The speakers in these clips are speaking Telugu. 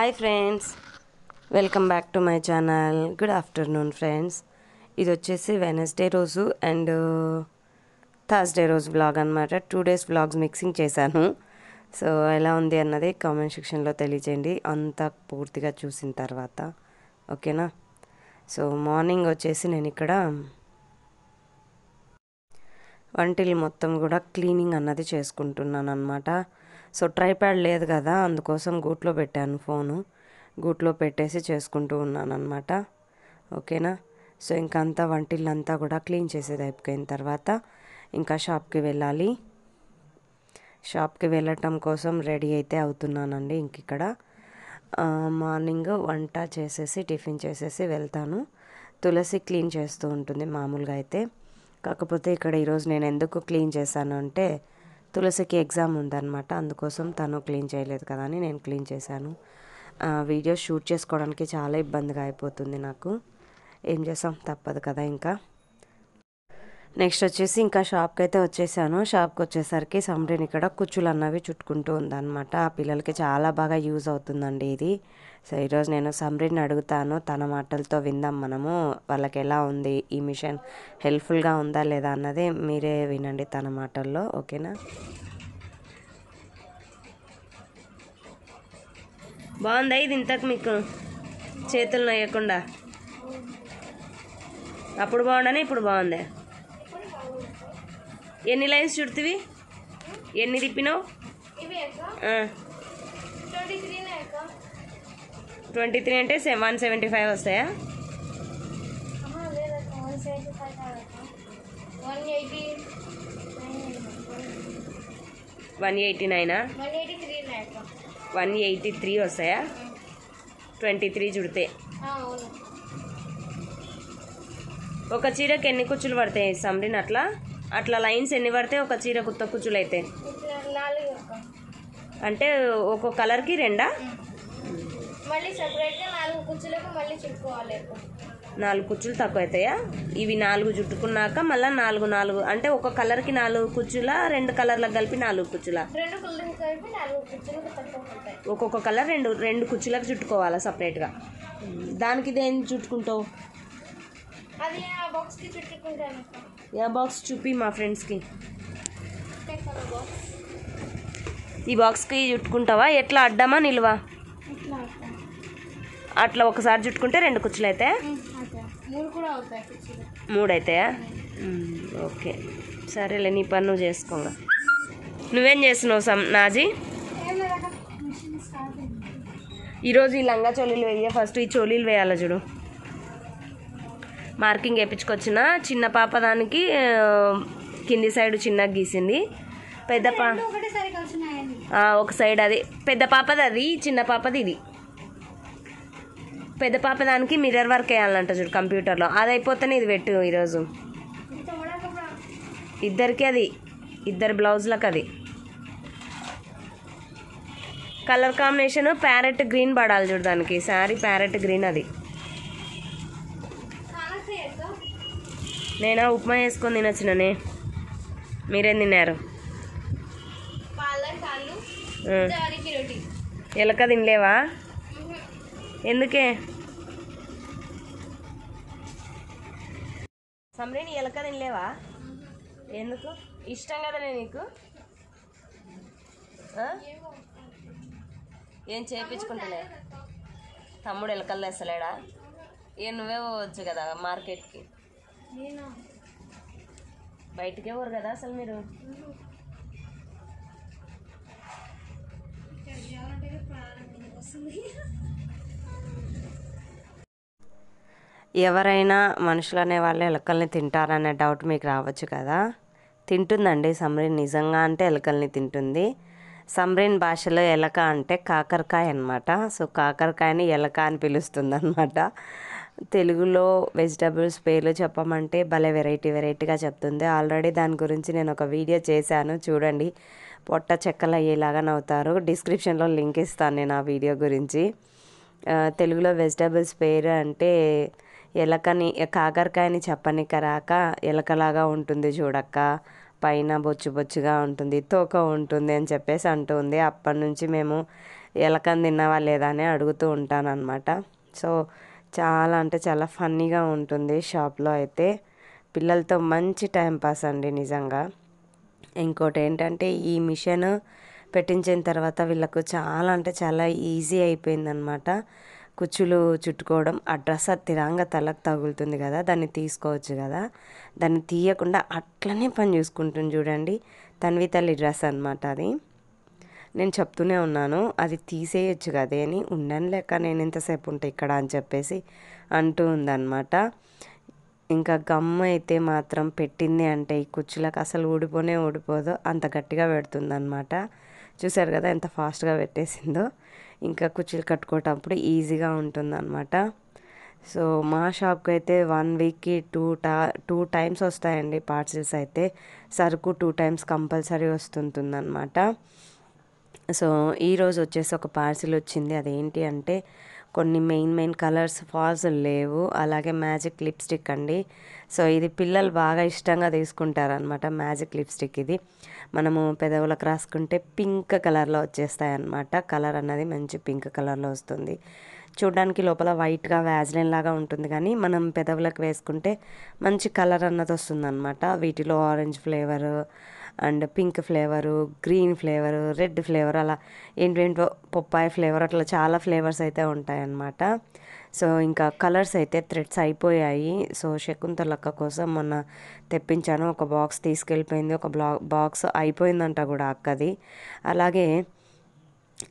Hi friends welcome back to my channel good afternoon friends ఇది వచ్చేసి వెనస్డే రోజు అండ్ థర్స్డే uh, రోజు బ్లాగ్ అనమాట టూ డేస్ బ్లాగ్స్ మిక్సింగ్ చేశాను సో ఎలా ఉంది అన్నది కామెంట్ సెక్షన్లో తెలియజేయండి అంతా పూర్తిగా చూసిన తర్వాత ఓకేనా సో మార్నింగ్ వచ్చేసి నేను ఇక్కడ వంటిల్ మొత్తం కూడా క్లీనింగ్ అన్నది చేసుకుంటున్నాను అనమాట సో ట్రైప్యాడ్ లేదు కదా అందుకోసం గూట్లో పెట్టాను ఫోను గూట్లో పెట్టేసి చేసుకుంటూ ఉన్నాను అనమాట ఓకేనా సో అంతా వంటిల్లంతా కూడా క్లీన్ చేసేది అయిపోయిన తర్వాత ఇంకా షాప్కి వెళ్ళాలి షాప్కి వెళ్ళటం కోసం రెడీ అయితే అవుతున్నానండి ఇంక ఇక్కడ మార్నింగ్ వంట చేసేసి టిఫిన్ చేసేసి వెళ్తాను తులసి క్లీన్ చేస్తూ ఉంటుంది మామూలుగా అయితే కాకపోతే ఇక్కడ ఈరోజు నేను ఎందుకు క్లీన్ చేశాను అంటే తులసికి ఎగ్జామ్ ఉందన్నమాట అందుకోసం తను క్లీన్ చేయలేదు కదా అని నేను క్లీన్ చేశాను వీడియో షూట్ చేసుకోవడానికి చాలా ఇబ్బందిగా అయిపోతుంది నాకు ఏం చేసాం తప్పదు కదా ఇంకా నెక్స్ట్ వచ్చేసి ఇంకా షాప్కి అయితే వచ్చేసాను షాప్కి వచ్చేసరికి సమ్రీన్ ఇక్కడ కుచ్చులు అన్నవి చుట్టుకుంటూ ఉందన్నమాట ఆ పిల్లలకి చాలా బాగా యూజ్ అవుతుందండి ఇది సో ఈరోజు నేను సమ్రీన్ అడుగుతాను తన మాటలతో విందాం మనము వాళ్ళకి ఎలా ఉంది ఈ మిషన్ హెల్ప్ఫుల్గా ఉందా లేదా అన్నది మీరే వినండి తన మాటల్లో ఓకేనా బాగుందా ఇది ఇంతకు మీకు చేతులు నొయ్యకుండా అప్పుడు బాగుండని ఇప్పుడు బాగుందే ఎన్ని లైన్స్ చుడుతుంది ఎన్ని తిప్పినావు ట్వంటీ త్రీ అంటే వన్ సెవెంటీ ఫైవ్ వస్తాయా వన్ ఎయిటీ నైనా వన్ ఎయిటీ త్రీ వస్తాయా ట్వంటీ త్రీ చుడితే ఒక చీరకి ఎన్ని కుచ్చులు పడతాయి సమ్రిన్ అట్లా అట్లా లైన్స్ ఎన్ని పడితే ఒక చీర కుత్త కుచ్చులు అయితే అంటే ఒక్కొక్క కలర్కి రెండా నాలుగు కుచ్చులు తక్కువ అవుతాయా ఇవి నాలుగు చుట్టుకున్నాక మళ్ళీ నాలుగు నాలుగు అంటే ఒక కలర్కి నాలుగు కుచ్చుల రెండు కలర్లకు కలిపి నాలుగు కుచ్చుల ఒక్కొక్క కలర్ రెండు రెండు కుచ్చులకు చుట్టుకోవాలా సపరేట్గా దానికి దేని చుట్టుకుంటావు అది ఆ బాక్స్ కి పెట్టుకుంటాను బాక్స్ చూపి మా ఫ్రెండ్స్ కి ఈ బాక్స్కి చుట్టుకుంటావా ఎట్లా అడ్డమా నిల్వా అట్లా ఒకసారి చుట్టుకుంటే రెండు కుచ్చులు అయితే మూడు అవుతాయా ఓకే సరేలే నీ పని నువ్వు చేసుకోగా నువ్వేం చేస్తున్నావు సమ్ నాజీ ఈరోజు ఈ లంగా చోళీలు వేయ ఫస్ట్ ఈ చోళీలు వేయాలా చూడు మార్కింగ్ వేయించుకొచ్చిన చిన్న పాప దానికి కింది సైడ్ చిన్న గీసింది పెద్ద పాప ఒక సైడ్ అది పెద్ద పాపది అది చిన్న పాపది ఇది పెద్ద పాప దానికి మిర్రర్ వర్క్ వేయాలంట చూడు కంప్యూటర్లో అది అయిపోతేనే ఇది పెట్టు ఈరోజు ఇద్దరికి అది ఇద్దరు బ్లౌజులకు అది కలర్ కాంబినేషన్ ప్యారెట్ గ్రీన్ పడాలి చూడు దానికి శారీ ప్యారెట్ గ్రీన్ అది నేను ఉప్మా వేసుకొని తినొచ్చిననే మీరేం తిన్నారు ఎలక తినలేవా ఎందుకే సమ్రేణి ఎలక తినలేవా ఎందుకు ఇష్టం కదనే నీకు ఏం చేయించుకుంటలే తమ్ముడు ఎలకలు వేస్తలేడా ఏ నువ్వే పోవచ్చు కదా మార్కెట్కి బయటకే ఊరు కదా అసలు మీరు ఎవరైనా మనుషులు అనే వాళ్ళు ఎలకల్ని తింటారనే డౌట్ మీకు రావచ్చు కదా తింటుందండి సమ్రీన్ నిజంగా అంటే ఎలకల్ని తింటుంది సమ్రీన్ భాషలో ఎలక అంటే కాకరకాయ అనమాట సో కాకరకాయని ఎలక అని పిలుస్తుంది అనమాట తెలుగులో వెజిటబుల్స్ పేర్లు చెప్పమంటే భలే వెరైటీ వెరైటీగా చెప్తుంది ఆల్రెడీ దాని గురించి నేను ఒక వీడియో చేశాను చూడండి పొట్ట చెక్కలు అయ్యేలాగా నవ్వుతారు డిస్క్రిప్షన్లో లింక్ ఇస్తాను నేను ఆ వీడియో గురించి తెలుగులో వెజిటబుల్స్ పేరు అంటే ఎలకని కాకరకాయని చెప్పనికరాక ఎలకలాగా ఉంటుంది చూడక్క పైన బొచ్చు బొచ్చుగా ఉంటుంది తోక ఉంటుంది అని చెప్పేసి అంటుంది అప్పటి నుంచి మేము ఎలకని తిన్నావా లేదా అని అడుగుతూ ఉంటానన్నమాట సో చాలా అంటే చాలా ఫన్నీగా ఉంటుంది షాప్లో అయితే పిల్లలతో మంచి టైం పాస్ అండి నిజంగా ఇంకోటి ఏంటంటే ఈ మిషన్ పెట్టించిన తర్వాత వీళ్ళకు చాలా అంటే చాలా ఈజీ అయిపోయిందనమాట కుచ్చులు చుట్టుకోవడం ఆ డ్రెస్ తిరంగా తలకు తగులుతుంది కదా దాన్ని తీసుకోవచ్చు కదా దాన్ని తీయకుండా అట్లనే పని చూసుకుంటుంది చూడండి తన్వి తల్లి డ్రెస్ అనమాట అది నేను చెప్తూనే ఉన్నాను అది తీసేయచ్చు కదే అని ఉండను లేక నేను ఇంతసేపు ఉంటే ఇక్కడ అని చెప్పేసి అంటూ ఉందన్నమాట ఇంకా గమ్మ అయితే మాత్రం పెట్టింది అంటే ఈ కుర్చీలకు అసలు ఊడిపోనే ఊడిపోదు అంత గట్టిగా పెడుతుందనమాట చూసారు కదా ఎంత ఫాస్ట్గా పెట్టేసిందో ఇంకా కుర్చీలు కట్టుకోవటప్పుడు ఈజీగా ఉంటుందన్నమాట సో మా షాప్కి అయితే వన్ వీక్కి టూ టా టూ టైమ్స్ వస్తాయండి పార్సిల్స్ అయితే సరుకు టూ టైమ్స్ కంపల్సరీ వస్తుంటుందన్నమాట సో ఈరోజు వచ్చేసి ఒక పార్సిల్ వచ్చింది అదేంటి అంటే కొన్ని మెయిన్ మెయిన్ కలర్స్ ఫాల్స్ లేవు అలాగే మ్యాజిక్ లిప్స్టిక్ అండి సో ఇది పిల్లలు బాగా ఇష్టంగా తీసుకుంటారనమాట మ్యాజిక్ లిప్స్టిక్ ఇది మనము పెదవులకు రాసుకుంటే పింక్ కలర్లో వచ్చేస్తాయన్నమాట కలర్ అన్నది మంచి పింక్ కలర్లో వస్తుంది చూడడానికి లోపల వైట్గా వ్యాజ్లైన్ లాగా ఉంటుంది కానీ మనం పెదవులకు వేసుకుంటే మంచి కలర్ అన్నది వస్తుంది అనమాట వీటిలో orange flavour and pink flavour green flavour red flavour అలా ఏంటేంటో పొప్పాయ ఫ్లేవర్ అట్లా చాలా ఫ్లేవర్స్ అయితే ఉంటాయన్నమాట సో ఇంకా కలర్స్ అయితే థ్రెడ్స్ అయిపోయాయి సో శకుంతలక్క కోసం మొన్న తెప్పించాను ఒక బాక్స్ తీసుకెళ్ళిపోయింది ఒక బ్లా బాక్స్ అయిపోయిందంట కూడా అక్కది అలాగే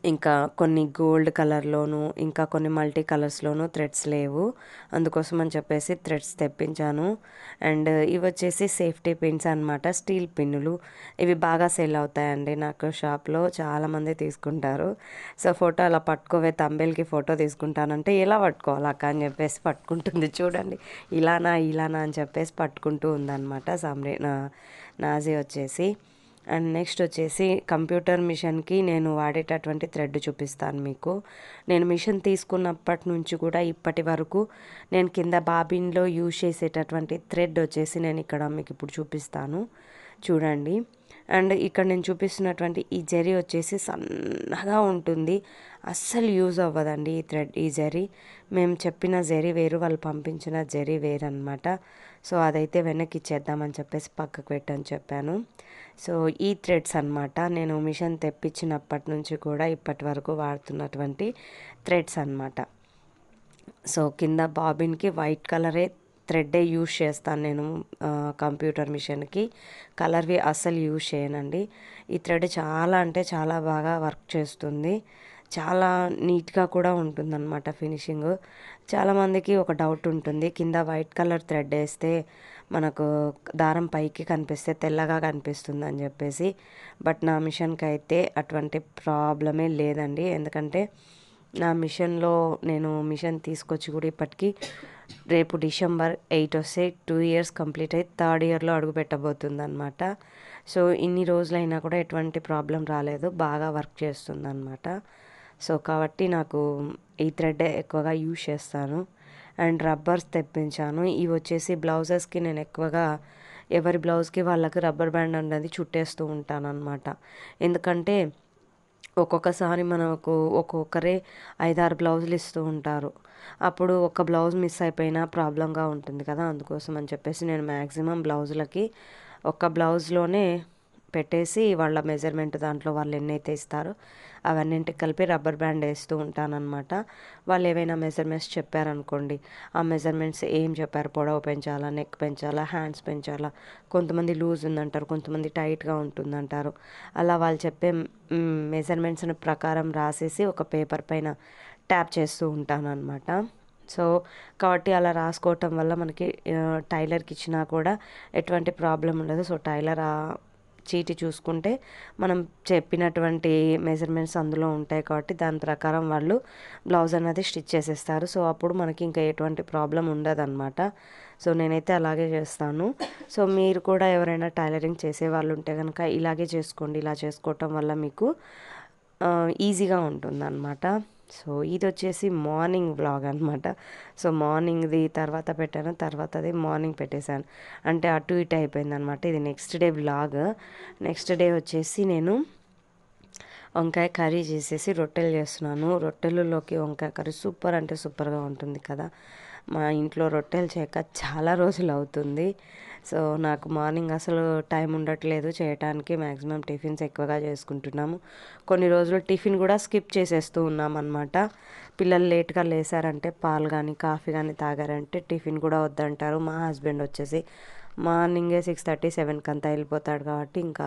ఇంకా కొన్ని గోల్డ్ కలర్లోను ఇంకా కొన్ని మల్టీ కలర్స్లోను థ్రెడ్స్ లేవు అందుకోసం అని చెప్పేసి థ్రెడ్స్ తెప్పించాను అండ్ ఇవి వచ్చేసి సేఫ్టీ పిన్స్ అనమాట స్టీల్ పిన్నులు ఇవి బాగా సేల్ అవుతాయండి నాకు షాప్లో చాలామంది తీసుకుంటారు సో ఫోటో అలా పట్టుకోవే తంబేల్కి ఫోటో తీసుకుంటానంటే ఇలా పట్టుకోవాలి అక్క అని చెప్పేసి పట్టుకుంటుంది చూడండి ఇలానా ఇలానా అని చెప్పేసి పట్టుకుంటూ ఉందన్నమాట సమ్రే నాజీ వచ్చేసి అండ్ నెక్స్ట్ వచ్చేసి కంప్యూటర్ మిషన్కి నేను వాడేటటువంటి థ్రెడ్ చూపిస్తాను మీకు నేను మిషన్ తీసుకున్నప్పటి నుంచి కూడా ఇప్పటి వరకు నేను కింద బాబిన్లో యూజ్ చేసేటటువంటి థ్రెడ్ వచ్చేసి నేను ఇక్కడ మీకు ఇప్పుడు చూపిస్తాను చూడండి అండ్ ఇక్కడ నేను చూపిస్తున్నటువంటి ఈ జరీ వచ్చేసి సన్నగా ఉంటుంది అస్సలు యూజ్ అవ్వదండి ఈ థ్రెడ్ ఈ జరీ మేము చెప్పిన జరీ వేరు వాళ్ళు పంపించిన జరీ వేరు అనమాట సో అదైతే వెనక్కి ఇచ్చేద్దామని చెప్పేసి పక్కకు పెట్టని చెప్పాను సో ఈ థ్రెడ్స్ అనమాట నేను మిషన్ తెప్పించినప్పటి నుంచి కూడా ఇప్పటి వరకు వాడుతున్నటువంటి థ్రెడ్స్ అనమాట సో కింద బాబిన్కి వైట్ కలరే థ్రెడ్డే యూజ్ చేస్తాను నేను కంప్యూటర్ మిషన్కి కలర్వి అస్సలు యూజ్ చేయనండి ఈ థ్రెడ్ చాలా అంటే చాలా బాగా వర్క్ చేస్తుంది చాలా నీట్గా కూడా ఉంటుందన్నమాట ఫినిషింగ్ చాలామందికి ఒక డౌట్ ఉంటుంది కింద వైట్ కలర్ థ్రెడ్ వేస్తే మనకు దారం పైకి కనిపిస్తే తెల్లగా కనిపిస్తుంది అని చెప్పేసి బట్ నా మిషన్కి అయితే అటువంటి ప్రాబ్లమే లేదండి ఎందుకంటే నా మిషన్లో నేను మిషన్ తీసుకొచ్చి కూడా ఇప్పటికీ రేపు డిసెంబర్ ఎయిట్ వస్తే టూ ఇయర్స్ కంప్లీట్ అయ్యి థర్డ్ ఇయర్లో అడుగు పెట్టబోతుంది అనమాట సో ఇన్ని రోజులైనా కూడా ఎటువంటి ప్రాబ్లం రాలేదు బాగా వర్క్ చేస్తుంది అనమాట సో కాబట్టి నాకు ఈ థ్రెడ్ ఎక్కువగా యూజ్ చేస్తాను అండ్ రబ్బర్స్ తెప్పించాను ఇవి వచ్చేసి బ్లౌజెస్కి నేను ఎక్కువగా ఎవరి బ్లౌజ్కి వాళ్ళకి రబ్బర్ బ్యాండ్ అనేది చుట్టేస్తూ ఉంటానన్నమాట ఎందుకంటే ఒక్కొక్కసారి మనకు ఒక్కొక్కరే ఐదారు బ్లౌజులు ఇస్తూ ఉంటారు అప్పుడు ఒక బ్లౌజ్ మిస్ అయిపోయినా ప్రాబ్లంగా ఉంటుంది కదా అందుకోసం అని చెప్పేసి నేను మ్యాక్సిమం బ్లౌజులకి ఒక బ్లౌజ్లోనే పెట్టేసి వాళ్ళ మెజర్మెంట్ దాంట్లో వాళ్ళు ఎన్నైతే ఇస్తారో అవన్నింటికి కలిపి రబ్బర్ బ్యాండ్ వేస్తూ ఉంటానన్నమాట వాళ్ళు ఏవైనా మెజర్మెంట్స్ చెప్పారనుకోండి ఆ మెజర్మెంట్స్ ఏం చెప్పారు పొడవు పెంచాలా నెక్ పెంచాలా హ్యాండ్స్ పెంచాలా కొంతమంది లూజ్ ఉందంటారు కొంతమంది టైట్గా ఉంటుందంటారు అలా వాళ్ళు చెప్పే మెజర్మెంట్స్ ప్రకారం రాసేసి ఒక పేపర్ పైన ట్యాప్ చేస్తూ ఉంటానన్నమాట సో కాబట్టి అలా రాసుకోవటం వల్ల మనకి టైలర్కి ఇచ్చినా కూడా ఎటువంటి ప్రాబ్లం ఉండదు సో టైలర్ చీటి చూసుకుంటే మనం చెప్పినటువంటి మెజర్మెంట్స్ అందులో ఉంటాయి కాబట్టి దాని ప్రకారం వాళ్ళు బ్లౌజ్ అనేది స్టిచ్ చేసేస్తారు సో అప్పుడు మనకి ఇంకా ఎటువంటి ప్రాబ్లం అనమాట సో నేనైతే అలాగే చేస్తాను సో మీరు కూడా ఎవరైనా టైలరింగ్ చేసే వాళ్ళు ఉంటే కనుక ఇలాగే చేసుకోండి ఇలా చేసుకోవటం వల్ల మీకు ఈజీగా ఉంటుందన్నమాట సో ఇది వచ్చేసి మార్నింగ్ బ్లాగ్ అనమాట సో మార్నింగ్ది తర్వాత పెట్టాను తర్వాత అది మార్నింగ్ పెట్టేశాను అంటే అటు ఇటు అయిపోయింది అనమాట ఇది next day blog next day వచ్చేసి నేను వంకాయ కర్రీ చేసేసి రొట్టెలు చేస్తున్నాను రొట్టెలలోకి వంకాయ కర్రీ సూపర్ అంటే సూపర్గా ఉంటుంది కదా మా ఇంట్లో రొట్టెలు చేయక చాలా రోజులు అవుతుంది సో నాకు మార్నింగ్ అసలు టైం ఉండట్లేదు చేయటానికి మ్యాక్సిమం టిఫిన్స్ ఎక్కువగా చేసుకుంటున్నాము కొన్ని రోజులు టిఫిన్ కూడా స్కిప్ చేసేస్తూ ఉన్నాం అనమాట పిల్లలు లేట్గా లేసారంటే పాలు కానీ కాఫీ కానీ తాగారంటే టిఫిన్ కూడా వద్దంటారు మా హస్బెండ్ వచ్చేసి మార్నింగే సిక్స్ థర్టీ సెవెన్కి అంతా వెళ్ళిపోతాడు కాబట్టి ఇంకా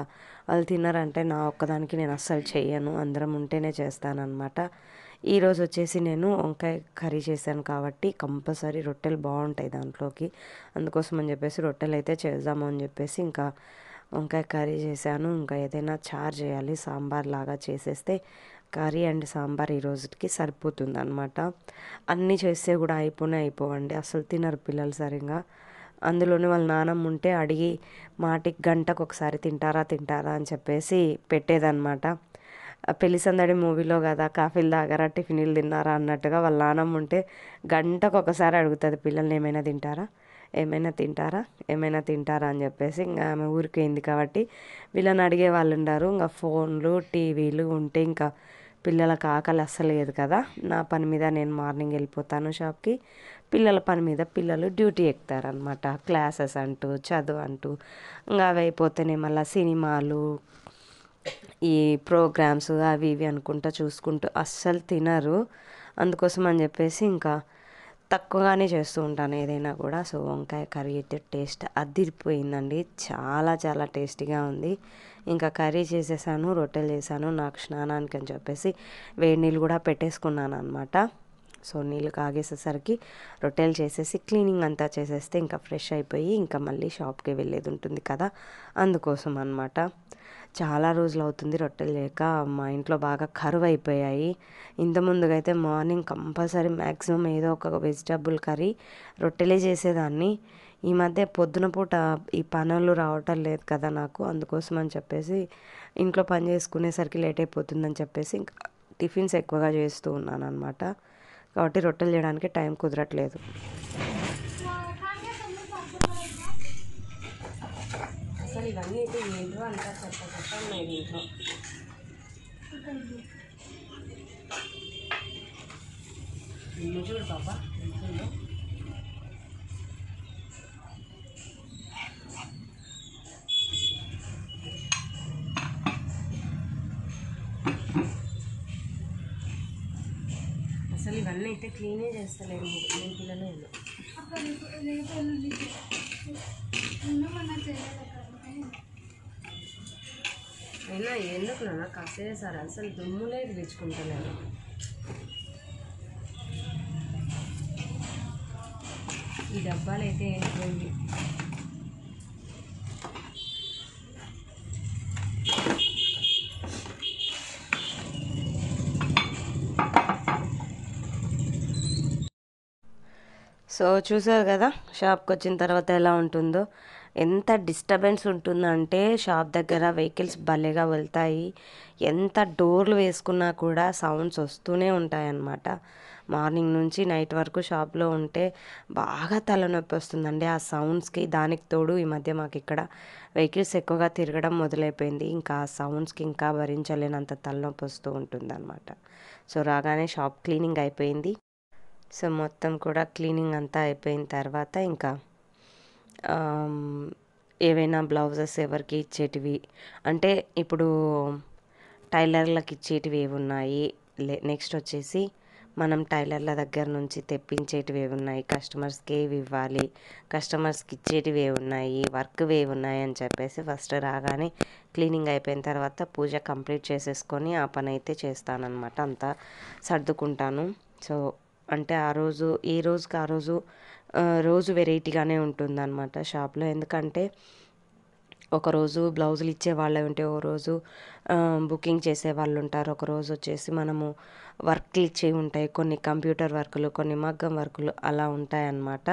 వాళ్ళు తిన్నారంటే నా ఒక్కదానికి నేను అస్సలు చెయ్యను అందరం ఉంటేనే అనమాట ఈరోజు వచ్చేసి నేను వంకాయ కర్రీ చేశాను కాబట్టి కంపల్సరీ రొట్టెలు బాగుంటాయి దాంట్లోకి అందుకోసం అని చెప్పేసి రొట్టెలు అయితే చేద్దాము అని చెప్పేసి ఇంకా వంకాయ కర్రీ చేశాను ఇంకా ఏదైనా చార్ చేయాలి సాంబార్ లాగా చేసేస్తే కర్రీ అండ్ సాంబార్ ఈ రోజుకి సరిపోతుంది అనమాట అన్నీ చేస్తే కూడా అయిపోయి అయిపోవండి అసలు తినరు పిల్లలు సరిగా అందులోనే వాళ్ళ నానమ్మ ఉంటే అడిగి మాటికి గంటకు ఒకసారి తింటారా తింటారా అని చెప్పేసి పెట్టేదన్నమాట పెళ్లి సందడి మూవీలో కదా కాఫీలు తాగారా టిఫిన్లు తిన్నారా అన్నట్టుగా వాళ్ళ నానమ్మ ఉంటే గంటకు ఒకసారి అడుగుతుంది పిల్లల్ని ఏమైనా తింటారా ఏమైనా తింటారా ఏమైనా తింటారా అని చెప్పేసి ఇంకా ఆమె ఊరికేయింది కాబట్టి వీళ్ళని అడిగే వాళ్ళు ఉండరు ఇంకా ఫోన్లు టీవీలు ఉంటే ఇంకా పిల్లలకు ఆకలి అస్సలేదు కదా నా పని మీద నేను మార్నింగ్ వెళ్ళిపోతాను షాప్కి పిల్లల పని మీద పిల్లలు డ్యూటీ ఎక్కుతారనమాట క్లాసెస్ అంటూ చదువు అంటూ ఇంకా అవి అయిపోతేనే మళ్ళీ సినిమాలు ఈ ప్రోగ్రామ్స్ అవి ఇవి అనుకుంటా చూసుకుంటూ అస్సలు తినరు అందుకోసం అని చెప్పేసి ఇంకా తక్కువగానే చేస్తూ ఉంటాను ఏదైనా కూడా సో వంకాయ కర్రీ అయితే టేస్ట్ అదిరిపోయిందండి చాలా చాలా టేస్టీగా ఉంది ఇంకా కర్రీ చేసేసాను రొట్టెలు చేశాను నాకు స్నానానికి అని చెప్పేసి వేడి నీళ్ళు కూడా పెట్టేసుకున్నాను అనమాట సో నీళ్ళు కాగేసేసరికి రొట్టెలు చేసేసి క్లీనింగ్ అంతా చేసేస్తే ఇంకా ఫ్రెష్ అయిపోయి ఇంకా మళ్ళీ షాప్కి వెళ్ళేది ఉంటుంది కదా అందుకోసం అనమాట చాలా రోజులు అవుతుంది రొట్టెలు లేక మా ఇంట్లో బాగా కరువు అయిపోయాయి ఇంత మార్నింగ్ కంపల్సరీ మ్యాక్సిమం ఏదో ఒక వెజిటబుల్ కర్రీ రొట్టెలే చేసేదాన్ని ఈ మధ్య పొద్దున పూట ఈ పనులు రావటం లేదు కదా నాకు అందుకోసం అని చెప్పేసి ఇంట్లో పని చేసుకునేసరికి లేట్ అయిపోతుందని చెప్పేసి ఇంకా టిఫిన్స్ ఎక్కువగా చేస్తూ ఉన్నాను అనమాట కాబట్టి రొట్టెలు చేయడానికి టైం కుదరట్లేదు అసలు ఇవన్నీ అయితే ఏంటో అంతా చెత్త చెత్త ఉన్నాయి దీంట్లో చూడు పాప క్లీనే చేస్తలేదు లేపులను ఇల్లు అయినా ఎందుకు నాన్న కాసేదే సార్ అసలు దుమ్ములే తెచ్చుకుంటలేను ఈ డబ్బాలు అయితే ఏంటి సో చూసారు కదా షాప్కి వచ్చిన తర్వాత ఎలా ఉంటుందో ఎంత డిస్టర్బెన్స్ ఉంటుందంటే షాప్ దగ్గర వెహికల్స్ భలేగా వెళ్తాయి ఎంత డోర్లు వేసుకున్నా కూడా సౌండ్స్ వస్తూనే ఉంటాయన్నమాట మార్నింగ్ నుంచి నైట్ వరకు షాప్లో ఉంటే బాగా తలనొప్పి వస్తుందండి ఆ సౌండ్స్కి దానికి తోడు ఈ మధ్య మాకు ఇక్కడ వెహికల్స్ ఎక్కువగా తిరగడం మొదలైపోయింది ఇంకా ఆ సౌండ్స్కి ఇంకా భరించలేనంత తలనొప్పి వస్తూ ఉంటుందన్నమాట సో రాగానే షాప్ క్లీనింగ్ అయిపోయింది సో మొత్తం కూడా క్లీనింగ్ అంతా అయిపోయిన తర్వాత ఇంకా ఏవైనా బ్లౌజెస్ ఎవరికి ఇచ్చేటివి అంటే ఇప్పుడు టైలర్లకు ఇచ్చేటివి ఏవి ఉన్నాయి నెక్స్ట్ వచ్చేసి మనం టైలర్ల దగ్గర నుంచి తెప్పించేటివి ఏవి ఉన్నాయి కస్టమర్స్కి ఏవి ఇవ్వాలి కస్టమర్స్కి ఇచ్చేటివి ఏవి ఉన్నాయి వర్క్ ఏవి ఉన్నాయి అని చెప్పేసి ఫస్ట్ రాగానే క్లీనింగ్ అయిపోయిన తర్వాత పూజ కంప్లీట్ చేసేసుకొని ఆ పని అయితే చేస్తానన్నమాట అంతా సర్దుకుంటాను సో అంటే ఆ రోజు ఏ రోజుకి ఆ రోజు రోజు వెరైటీగానే ఉంటుంది అనమాట షాప్లో ఎందుకంటే ఒకరోజు బ్లౌజులు ఇచ్చే వాళ్ళే ఉంటే ఓ రోజు బుకింగ్ చేసే వాళ్ళు ఉంటారు ఒకరోజు వచ్చేసి మనము వర్క్లు ఇచ్చేవి ఉంటాయి కొన్ని కంప్యూటర్ వర్కులు కొన్ని మగ్గం వర్కులు అలా ఉంటాయన్నమాట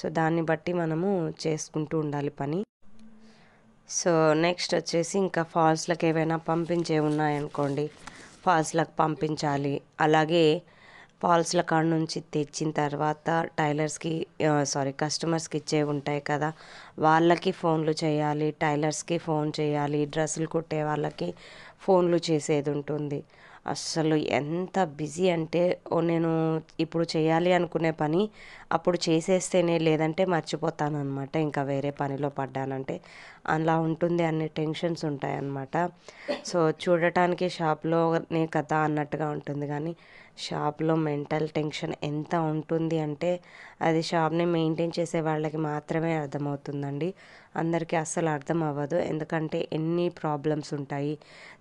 సో దాన్ని బట్టి మనము చేసుకుంటూ ఉండాలి పని సో నెక్స్ట్ వచ్చేసి ఇంకా ఫాల్స్లకు ఏవైనా పంపించే ఉన్నాయనుకోండి ఫాల్స్లకు పంపించాలి అలాగే ఫాల్స్ల కాడ నుంచి తెచ్చిన తర్వాత టైలర్స్కి సారీ కస్టమర్స్కి ఇచ్చేవి ఉంటాయి కదా వాళ్ళకి ఫోన్లు చేయాలి టైలర్స్కి ఫోన్ చేయాలి డ్రెస్సులు కుట్టే వాళ్ళకి ఫోన్లు చేసేది ఉంటుంది అస్సలు ఎంత బిజీ అంటే నేను ఇప్పుడు చేయాలి అనుకునే పని అప్పుడు చేసేస్తేనే లేదంటే మర్చిపోతాను అనమాట ఇంకా వేరే పనిలో పడ్డానంటే అలా ఉంటుంది అన్ని టెన్షన్స్ ఉంటాయి అన్నమాట సో చూడటానికి షాప్లోనే కదా అన్నట్టుగా ఉంటుంది కానీ షాప్లో మెంటల్ టెన్షన్ ఎంత ఉంటుంది అంటే అది షాప్ని మెయింటైన్ చేసే వాళ్ళకి మాత్రమే అర్థమవుతుందండి అందరికీ అస్సలు అర్థం అవ్వదు ఎందుకంటే ఎన్ని ప్రాబ్లమ్స్ ఉంటాయి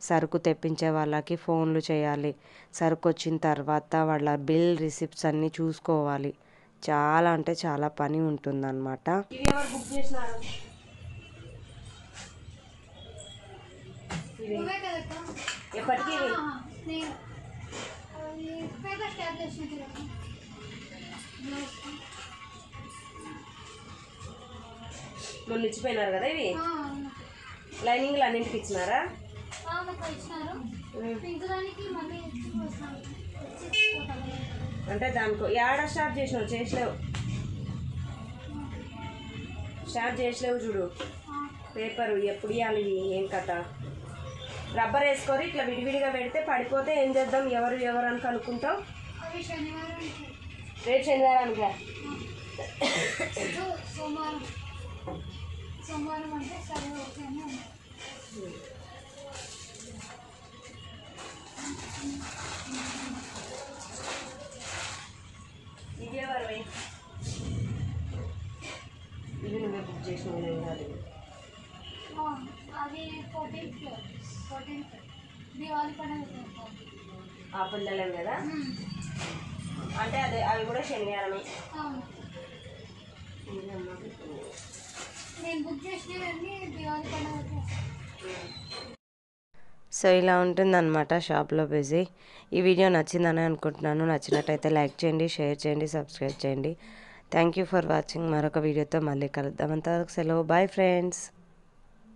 సరుకు తెప్పించే వాళ్ళకి ఫోన్లు చేయాలి సరుకు వచ్చిన తర్వాత వాళ్ళ బిల్ రిసిప్ట్స్ అన్నీ చూసుకోవాలి చాలా అంటే చాలా పని ఉంటుందన్నమాట ఎప్పటికీ మొన్న ఇచ్చిపోయినారు కదా ఇవి లైనింగ్లు అన్నింటికి ఇచ్చినారా అంటే దానికో ఏడా స్టార్ట్ చేసినావు చేసలేవు స్టార్ట్ చేసలేవు చూడు పేపరు ఎప్పుడు ఇవ్వాలి ఏం కథ రబ్బర్ వేసుకొని ఇట్లా విడివిడిగా పెడితే పడిపోతే ఏం చేద్దాం ఎవరు ఎవరు అని కనుక్కుంటాం రేపు శనివారం ఇది ఎవరు ఇది నువ్వే బుక్ చేసిన కాదు అది పండుగ ఆ పిల్లలే కదా hmm. అంటే అదే అవి కూడా శనివారమే సో ఇలా ఉంటుందన్నమాట షాప్లో బిజీ ఈ వీడియో నచ్చిందని అనుకుంటున్నాను నచ్చినట్టయితే లైక్ చేయండి షేర్ చేయండి సబ్స్క్రైబ్ చేయండి థ్యాంక్ యూ ఫర్ వాచింగ్ మరొక వీడియోతో మళ్ళీ కలుద్దాం అంతవరకు సెలవు బాయ్ ఫ్రెండ్స్